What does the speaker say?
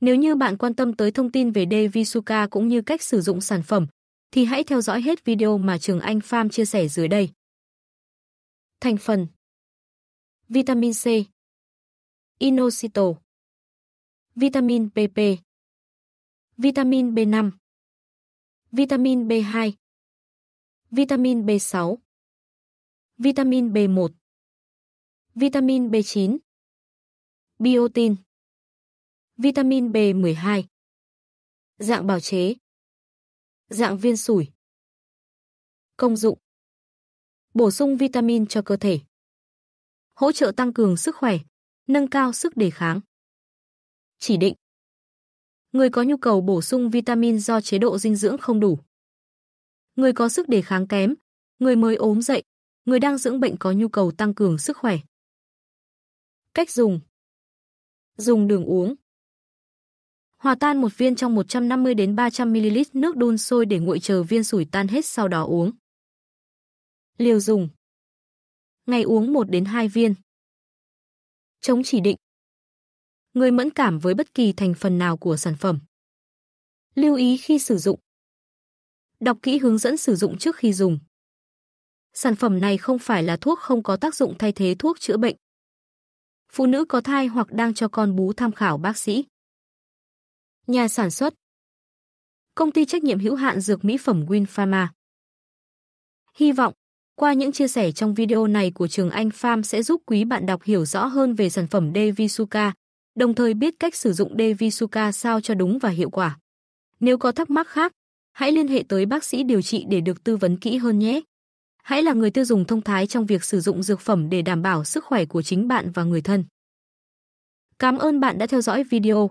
Nếu như bạn quan tâm tới thông tin về Devisuka cũng như cách sử dụng sản phẩm, thì hãy theo dõi hết video mà Trường Anh Farm chia sẻ dưới đây. Thành phần Vitamin C Inositol Vitamin PP Vitamin B5 Vitamin B2 Vitamin B6 Vitamin B1 Vitamin B9 Biotin Vitamin B12 Dạng bào chế Dạng viên sủi Công dụng Bổ sung vitamin cho cơ thể Hỗ trợ tăng cường sức khỏe, nâng cao sức đề kháng Chỉ định Người có nhu cầu bổ sung vitamin do chế độ dinh dưỡng không đủ Người có sức đề kháng kém, người mới ốm dậy, người đang dưỡng bệnh có nhu cầu tăng cường sức khỏe Cách dùng Dùng đường uống Hòa tan một viên trong 150 đến 300 ml nước đun sôi để nguội chờ viên sủi tan hết sau đó uống. Liều dùng. Ngày uống 1 đến 2 viên. Chống chỉ định. Người mẫn cảm với bất kỳ thành phần nào của sản phẩm. Lưu ý khi sử dụng. Đọc kỹ hướng dẫn sử dụng trước khi dùng. Sản phẩm này không phải là thuốc không có tác dụng thay thế thuốc chữa bệnh. Phụ nữ có thai hoặc đang cho con bú tham khảo bác sĩ. Nhà sản xuất Công ty trách nhiệm hữu hạn dược mỹ phẩm winpharma Hy vọng, qua những chia sẻ trong video này của Trường Anh Farm sẽ giúp quý bạn đọc hiểu rõ hơn về sản phẩm Devisuka, đồng thời biết cách sử dụng Devisuka sao cho đúng và hiệu quả. Nếu có thắc mắc khác, hãy liên hệ tới bác sĩ điều trị để được tư vấn kỹ hơn nhé. Hãy là người tiêu dùng thông thái trong việc sử dụng dược phẩm để đảm bảo sức khỏe của chính bạn và người thân. Cảm ơn bạn đã theo dõi video.